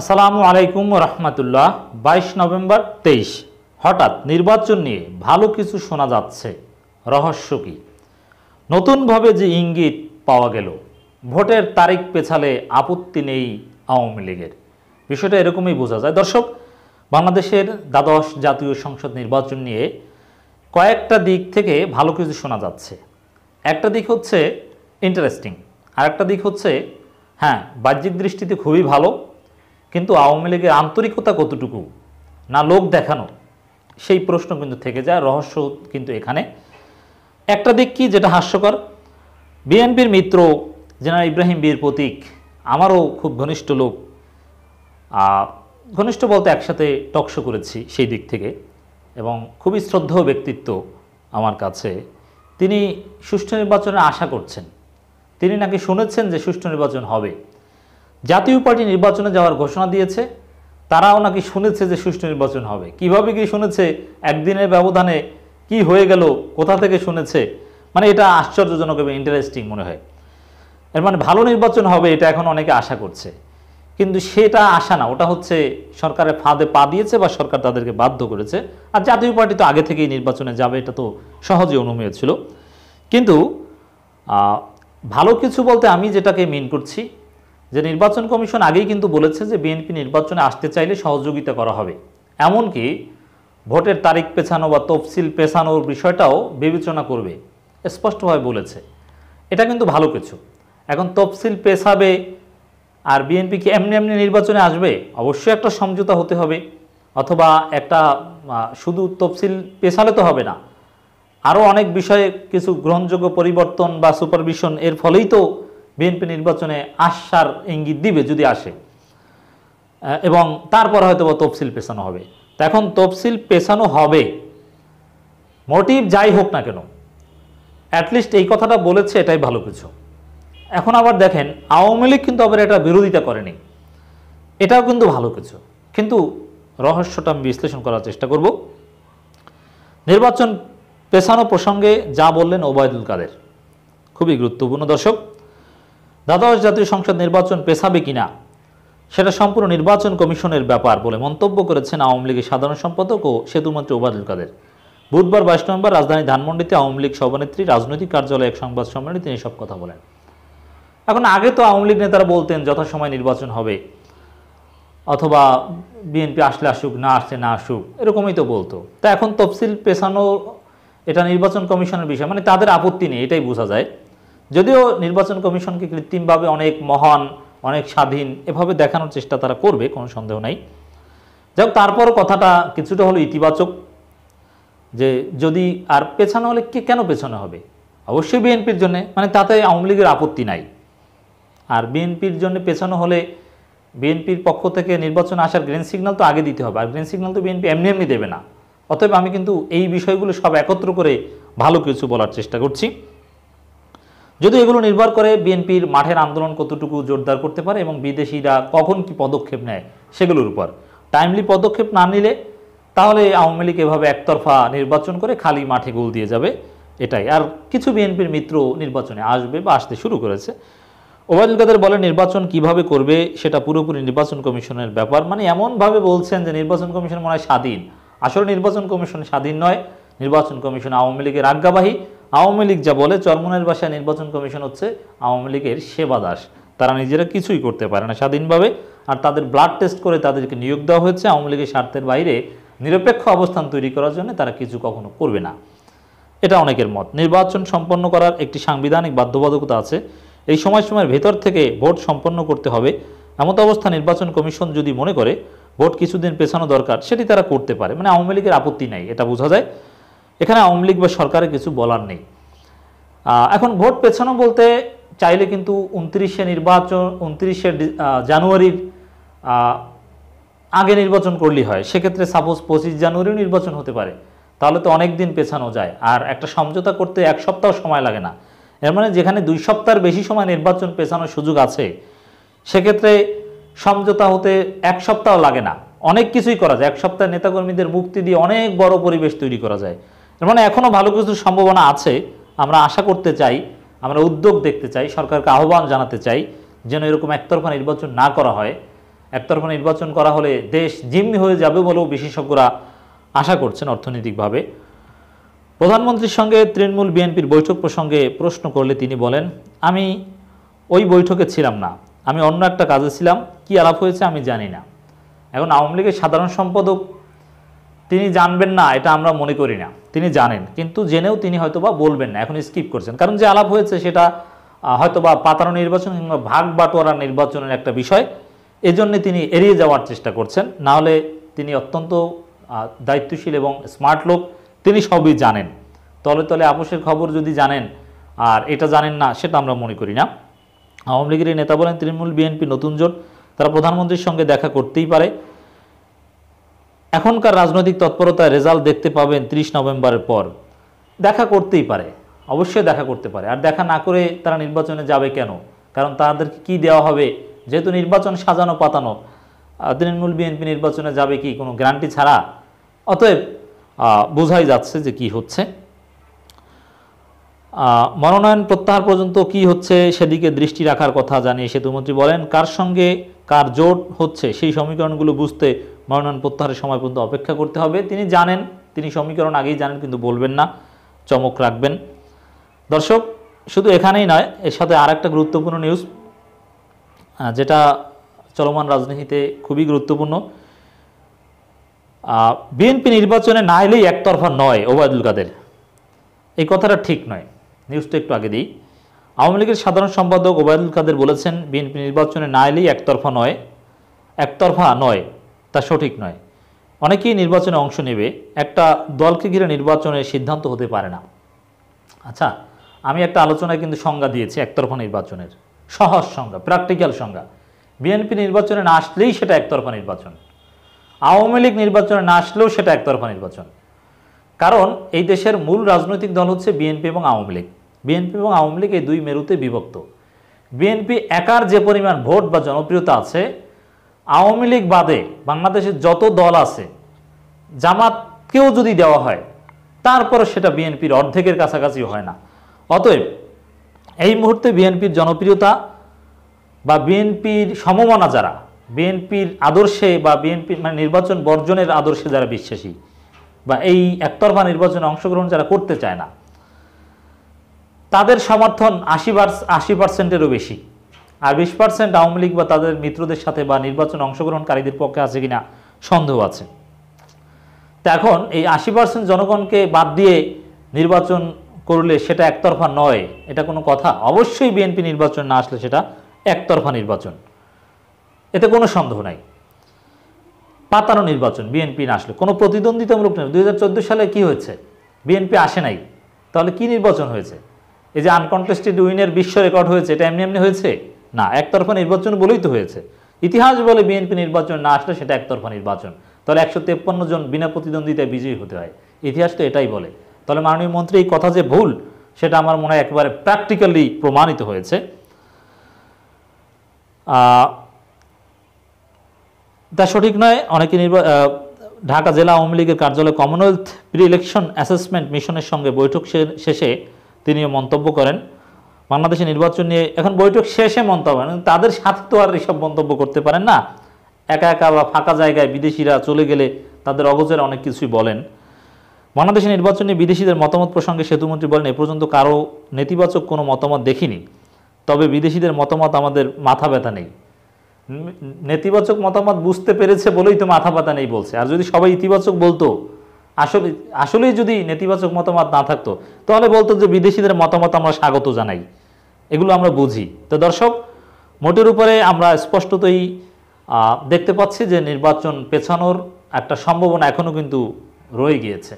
আসসালামু আলাইকুম রহমতুল্লাহ বাইশ নভেম্বর তেইশ হঠাৎ নির্বাচন নিয়ে ভালো কিছু শোনা যাচ্ছে রহস্য কি নতুনভাবে যে ইঙ্গিত পাওয়া গেল ভোটের তারিখ পেছালে আপত্তি নেই আওয়ামী লীগের বিষয়টা এরকমই বোঝা যায় দর্শক বাংলাদেশের দ্বাদশ জাতীয় সংসদ নির্বাচন নিয়ে কয়েকটা দিক থেকে ভালো কিছু শোনা যাচ্ছে একটা দিক হচ্ছে ইন্টারেস্টিং আর একটা দিক হচ্ছে হ্যাঁ বাহ্যিক দৃষ্টিতে খুবই ভালো কিন্তু আওয়ামী লীগের আন্তরিকতা কতটুকু না লোক দেখানো সেই প্রশ্ন কিন্তু থেকে যায় রহস্য কিন্তু এখানে একটা দিক কি যেটা হাস্যকর বিএনপির মিত্র জেনারেল ইব্রাহিম বীর প্রতীক আমারও খুব ঘনিষ্ঠ লোক ঘনিষ্ঠ বলতে একসাথে টকশো করেছি সেই দিক থেকে এবং খুবই শ্রদ্ধেয় ব্যক্তিত্ব আমার কাছে তিনি সুষ্ঠু নির্বাচনের আশা করছেন তিনি নাকি শুনেছেন যে সুষ্ঠু নির্বাচন হবে জাতীয় পার্টি নির্বাচনে যাওয়ার ঘোষণা দিয়েছে তারাও নাকি শুনেছে যে সুষ্ঠু নির্বাচন হবে কিভাবে কি শুনেছে একদিনের ব্যবধানে কি হয়ে গেল কোথা থেকে শুনেছে মানে এটা আশ্চর্যজনক এবং ইন্টারেস্টিং মনে হয় এর মানে ভালো নির্বাচন হবে এটা এখন অনেকে আশা করছে কিন্তু সেটা আশা না ওটা হচ্ছে সরকারের ফাঁদে পা দিয়েছে বা সরকার তাদেরকে বাধ্য করেছে আর জাতীয় পার্টি তো আগে থেকেই নির্বাচনে যাবে এটা তো সহজে অনুমেয় ছিল কিন্তু ভালো কিছু বলতে আমি যেটাকে মিন করছি যে নির্বাচন কমিশন আগেই কিন্তু বলেছে যে বিএনপি নির্বাচনে আসতে চাইলে সহযোগিতা করা হবে এমনকি ভোটের তারিখ পেছানো বা তফসিল পেছানোর বিষয়টাও বিবেচনা করবে স্পষ্টভাবে বলেছে এটা কিন্তু ভালো কিছু এখন তফসিল পেছাবে আর বিএনপি কি এমনি এমনি নির্বাচনে আসবে অবশ্যই একটা সমঝোতা হতে হবে অথবা একটা শুধু তফসিল পেছালে তো হবে না আরও অনেক বিষয়ে কিছু গ্রহণযোগ্য পরিবর্তন বা সুপারভিশন এর ফলেই তো বিএনপি নির্বাচনে আসার ইঙ্গিত দিবে যদি আসে এবং তারপর হয়তো তফসিল পেছানো হবে এখন তফসিল পেছানো হবে মোটিভ যাই হোক না কেন অ্যাটলিস্ট এই কথাটা বলেছে এটাই ভালো কিছু এখন আবার দেখেন আওয়ামী লীগ কিন্তু আবার এটা বিরোধিতা করেনি এটাও কিন্তু ভালো কিছু কিন্তু রহস্যটা আমি বিশ্লেষণ করার চেষ্টা করব নির্বাচন পেছানো প্রসঙ্গে যা বললেন ওবায়দুল কাদের খুবই গুরুত্বপূর্ণ দর্শক দ্বাদশ জাতীয় সংসদ নির্বাচন পেছাবে কিনা সেটা সম্পূর্ণ নির্বাচন কমিশনের ব্যাপার বলে মন্তব্য করেছেন আওয়ামী লীগের সাধারণ সম্পাদক ও সেতুমন্ত্রী ওবায়দুল কাদের বুধবার বাইশ নভেম্বর রাজধানী ধানমন্ডিতে আওয়ামী লীগ সভানেত্রী রাজনৈতিক কার্যালয়ে এক সংবাদ সম্মেলনে তিনি সব কথা বলেন এখন আগে তো আওয়ামী লীগ নেতারা বলতেন যথাসময় নির্বাচন হবে অথবা বিএনপি আসলে আসুক না আসলে না আসুক এরকমই তো বলতো তা এখন তফসিল পেছানো এটা নির্বাচন কমিশনের বিষয় মানে তাদের আপত্তি নেই এটাই বোঝা যায় যদিও নির্বাচন কমিশনকে কৃত্রিমভাবে অনেক মহান অনেক স্বাধীন এভাবে দেখানোর চেষ্টা তারা করবে কোনো সন্দেহ নাই যাক তারপর কথাটা কিছুটা হলো ইতিবাচক যে যদি আর পেছানো হলে কে কেন পেছনে হবে অবশ্যই বিএনপির জন্য মানে তাতে আওয়ামী লীগের আপত্তি নাই আর বিএনপির জন্য পেছানো হলে বিএনপির পক্ষ থেকে নির্বাচন আসার গ্রিন সিগন্যাল তো আগে দিতে হবে আর গ্রিন সিগন্যাল তো বিএনপি এমনি এমনি দেবে না অতএব আমি কিন্তু এই বিষয়গুলো সব একত্র করে ভালো কিছু বলার চেষ্টা করছি যদি এগুলো নির্ভর করে বিএনপির মাঠের আন্দোলন কতটুকু জোরদার করতে পারে এবং বিদেশিরা কখন কি পদক্ষেপ নেয় সেগুলোর উপর টাইমলি পদক্ষেপ না নিলে তাহলে আওয়ামী লীগ এভাবে একতরফা নির্বাচন করে খালি মাঠে গোল দিয়ে যাবে এটাই আর কিছু বিএনপির মিত্র নির্বাচনে আসবে বা আসতে শুরু করেছে ওবায়দুল কাদের বলে নির্বাচন কিভাবে করবে সেটা পুরোপুরি নির্বাচন কমিশনের ব্যাপার মানে এমনভাবে বলছেন যে নির্বাচন কমিশন মনে হয় স্বাধীন আসলে নির্বাচন কমিশন স্বাধীন নয় নির্বাচন কমিশন আওয়ামী লীগের আজ্ঞাবাহী আওয়ামী লীগ যা বলে চরমনের বাসায় নির্বাচন কমিশন হচ্ছে আওয়ামী লীগের সেবা দাস তারা নিজেরা কিছুই করতে পারে না স্বাধীনভাবে আর তাদের ব্লাড টেস্ট করে তাদেরকে নিয়োগ দেওয়া হয়েছে আওয়ামী লীগের স্বার্থের বাইরে নিরপেক্ষ অবস্থান তৈরি করার জন্য তারা কিছু কখনো করবে না এটা অনেকের মত নির্বাচন সম্পন্ন করার একটি সাংবিধানিক বাধ্যবাধকতা আছে এই সময় সময়ের ভেতর থেকে ভোট সম্পন্ন করতে হবে এমত অবস্থা নির্বাচন কমিশন যদি মনে করে ভোট কিছুদিন পেছানো দরকার সেটি তারা করতে পারে মানে আওয়ামী লীগের আপত্তি নাই এটা বোঝা যায় এখানে আওয়ামী লীগ বা সরকারের কিছু বলার নেই এখন ভোট পেছানো বলতে চাইলে কিন্তু উনত্রিশে নির্বাচন উনত্রিশে জানুয়ারির আগে নির্বাচন করলেই হয় সেক্ষেত্রে সাপোজ পঁচিশ জানুয়ারিও নির্বাচন হতে পারে তাহলে তো অনেক দিন পেছানো যায় আর একটা সমঝোতা করতে এক সপ্তাহ সময় লাগে না এর মানে যেখানে দুই সপ্তাহের বেশি সময় নির্বাচন পেছানোর সুযোগ আছে সেক্ষেত্রে সমঝোতা হতে এক সপ্তাহ লাগে না অনেক কিছুই করা যায় এক সপ্তাহ নেতাকর্মীদের মুক্তি দিয়ে অনেক বড় পরিবেশ তৈরি করা যায় তার মানে এখনও ভালো কিছু সম্ভাবনা আছে আমরা আশা করতে চাই আমরা উদ্যোগ দেখতে চাই সরকারকে আহ্বান জানাতে চাই যেন এরকম একতরফা নির্বাচন না করা হয় একতরফা নির্বাচন করা হলে দেশ জিম্মি হয়ে যাবে বলেও বিশেষজ্ঞরা আশা করছেন অর্থনৈতিকভাবে প্রধানমন্ত্রীর সঙ্গে তৃণমূল বিএনপির বৈঠক প্রসঙ্গে প্রশ্ন করলে তিনি বলেন আমি ওই বৈঠকে ছিলাম না আমি অন্য একটা কাজে ছিলাম কি আলাপ হয়েছে আমি জানি না এখন আওয়ামী লীগের সাধারণ সম্পাদক তিনি জানবেন না এটা আমরা মনে করি না তিনি জানেন কিন্তু জেনেও তিনি হয়তোবা বলবেন না এখন স্কিপ করছেন কারণ যে আলাপ হয়েছে সেটা হয়তোবা পাতানো নির্বাচন কিংবা ভাগ বাটোয়ারা নির্বাচনের একটা বিষয় এজন্যে তিনি এড়িয়ে যাওয়ার চেষ্টা করছেন না হলে তিনি অত্যন্ত দায়িত্বশীল এবং স্মার্ট লোক তিনি সবই জানেন তলে তলে আপোষের খবর যদি জানেন আর এটা জানেন না সেটা আমরা মনে করি না আওয়ামী লীগের নেতা বলেন তৃণমূল বিএনপি নতুন জোট তারা প্রধানমন্ত্রীর সঙ্গে দেখা করতেই পারে এখনকার রাজনৈতিক তৎপরতায় রেজাল্ট দেখতে পাবেন ত্রিশ নভেম্বরের পর দেখা করতেই পারে অবশ্যই দেখা করতে পারে আর দেখা না করে তারা নির্বাচনে যাবে কেন কারণ তাদেরকে কি দেওয়া হবে যেহেতু নির্বাচন সাজানো পাতানো তৃণমূল বিএনপি নির্বাচনে যাবে কি কোনো গ্যারান্টি ছাড়া অতএব বোঝাই যাচ্ছে যে কি হচ্ছে মনোনয়ন প্রত্যাহার পর্যন্ত কি হচ্ছে সেদিকে দৃষ্টি রাখার কথা জানিয়ে সেতুমন্ত্রী বলেন কার সঙ্গে কার জোট হচ্ছে সেই সমীকরণগুলো বুঝতে মনোনয়ন প্রত্যাহারের সময় পর্যন্ত অপেক্ষা করতে হবে তিনি জানেন তিনি সমীকরণ আগেই জানেন কিন্তু বলবেন না চমক রাখবেন দর্শক শুধু এখানেই নয় এর সাথে আর একটা গুরুত্বপূর্ণ নিউজ যেটা চলমান রাজনীতিতে খুবই গুরুত্বপূর্ণ বিএনপি নির্বাচনে না এলেই একতরফা নয় ওবায়দুল কাদের এই কথাটা ঠিক নয় নিউজটা একটু আগে দিই আওয়ামী লীগের সাধারণ সম্পাদক ওবায়দুল কাদের বলেছেন বিএনপি নির্বাচনে না এলেই একতরফা নয় একতরফা নয় তা সঠিক নয় অনেকেই নির্বাচনে অংশ নেবে একটা দলকে ঘিরে নির্বাচনের সিদ্ধান্ত হতে পারে না আচ্ছা আমি একটা আলোচনায় কিন্তু সংজ্ঞা দিয়েছি একতরফা নির্বাচনের সহজ সংজ্ঞা প্র্যাকটিক্যাল সংজ্ঞা বিএনপি নির্বাচনে না আসলেই সেটা একতরফা নির্বাচন আওয়ামী লীগ নির্বাচনে না আসলেও সেটা একতরফা নির্বাচন কারণ এই দেশের মূল রাজনৈতিক দল হচ্ছে বিএনপি এবং আওয়ামী লীগ বিএনপি এবং আওয়ামী লীগ এই দুই মেরুতে বিভক্ত বিএনপি একার যে পরিমাণ ভোট বা জনপ্রিয়তা আছে আওয়ামী লীগ বাদে বাংলাদেশের যত দল আছে জামাতকেও যদি দেওয়া হয় তারপরে সেটা বিএনপির অর্ধেকের কাছাকাছি হয় না অতএব এই মুহূর্তে বিএনপির জনপ্রিয়তা বা বিএনপির সমমনা যারা বিএনপির আদর্শে বা বিএনপির মানে নির্বাচন বর্জনের আদর্শে যারা বিশ্বাসী বা এই একতরফা নির্বাচনে অংশগ্রহণ যারা করতে চায় না তাদের সমর্থন আশি পার্স আশি পার্সেন্টেরও বেশি আর বিশ পার্সেন্ট আওয়ামী লীগ বা তাদের মিত্রদের সাথে বা নির্বাচন অংশগ্রহণকারীদের পক্ষে আছে কিনা সন্দেহ আছে তো এখন এই আশি পার্সেন্ট জনগণকে বাদ দিয়ে নির্বাচন করলে সেটা একতরফা নয় এটা কোনো কথা অবশ্যই বিএনপি নির্বাচন না আসলে সেটা একতরফা নির্বাচন এতে কোনো সন্দেহ নাই পাতানো নির্বাচন বিএনপি না আসলে কোনো প্রতিদ্বন্দ্বিতামূলক নির্বাচন দুই সালে কি হয়েছে বিএনপি আসে নাই তাহলে কি নির্বাচন হয়েছে এই যে আনকনটেস্টেড উইনের বিশ্ব রেকর্ড হয়েছে এটা এমনি এমনি হয়েছে না একতরফা নির্বাচন বলেই তো হয়েছে ইতিহাস বলে বিএনপি নির্বাচন না আসলে সেটা একতরফা নির্বাচন তাহলে একশো তেপ্পান্ন জন বিনা প্রতিদ্বন্দ্বিতায় বিজয়ী হতে হয় ইতিহাস তো এটাই বলে তাহলে মাননীয় মন্ত্রী এই কথা যে ভুল সেটা আমার মনে হয় একেবারে প্র্যাকটিক্যালি প্রমাণিত হয়েছে তা সঠিক নয় অনেকে ঢাকা জেলা আওয়ামী লীগের কার্যালয়ে কমনওয়েলথ প্রি ইলেকশন অ্যাসেসমেন্ট মিশনের সঙ্গে বৈঠক শেষে তিনিও মন্তব্য করেন বাংলাদেশে নির্বাচন নিয়ে এখন বৈঠক শেষে মন্তব্য তাদের সাথে তো আর এসব মন্তব্য করতে পারেন না একা একা বা ফাঁকা জায়গায় বিদেশিরা চলে গেলে তাদের অগোচরে অনেক কিছুই বলেন বাংলাদেশের নির্বাচন নিয়ে বিদেশিদের মতামত প্রসঙ্গে সেতুমন্ত্রী বলেন এ পর্যন্ত কারো নেতিবাচক কোনো মতামত দেখিনি তবে বিদেশিদের মতামত আমাদের মাথা ব্যথা নেই নেতিবাচক মতামত বুঝতে পেরেছে বলেই তো মাথা ব্যথা নেই বলছে আর যদি সবাই ইতিবাচক বলতো আসলে আসলেই যদি নেতিবাচক মতামত না থাকতো তাহলে বলতো যে বিদেশিদের মতামত আমরা স্বাগত জানাই এগুলো আমরা বুঝি তো দর্শক মোটের উপরে আমরা স্পষ্টতই দেখতে পাচ্ছি যে নির্বাচন পেছানোর একটা সম্ভাবনা এখনও কিন্তু রয়ে গিয়েছে